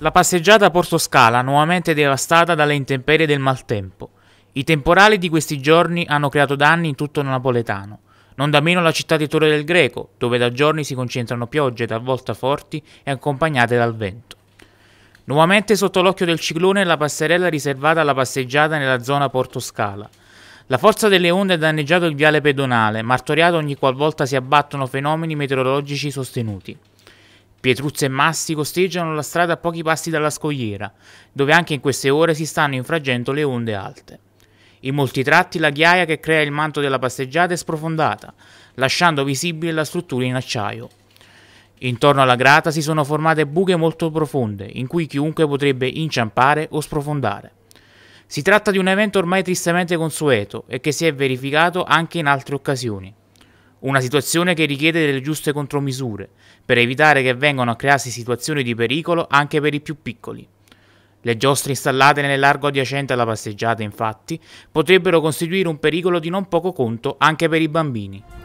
La passeggiata a Porto Scala nuovamente devastata dalle intemperie del maltempo. I temporali di questi giorni hanno creato danni in tutto il napoletano. Non da meno la città di Torre del Greco, dove da giorni si concentrano piogge talvolta forti e accompagnate dal vento. Nuovamente sotto l'occhio del ciclone la passerella riservata alla passeggiata nella zona Porto Scala. La forza delle onde ha danneggiato il viale pedonale, martoriato ogni qualvolta si abbattono fenomeni meteorologici sostenuti. Pietruzza e Massi costeggiano la strada a pochi passi dalla scogliera, dove anche in queste ore si stanno infraggendo le onde alte. In molti tratti la ghiaia che crea il manto della passeggiata è sprofondata, lasciando visibile la struttura in acciaio. Intorno alla grata si sono formate buche molto profonde, in cui chiunque potrebbe inciampare o sprofondare. Si tratta di un evento ormai tristemente consueto e che si è verificato anche in altre occasioni. Una situazione che richiede delle giuste contromisure, per evitare che vengano a crearsi situazioni di pericolo anche per i più piccoli. Le giostre installate nel largo adiacente alla passeggiata, infatti, potrebbero costituire un pericolo di non poco conto anche per i bambini.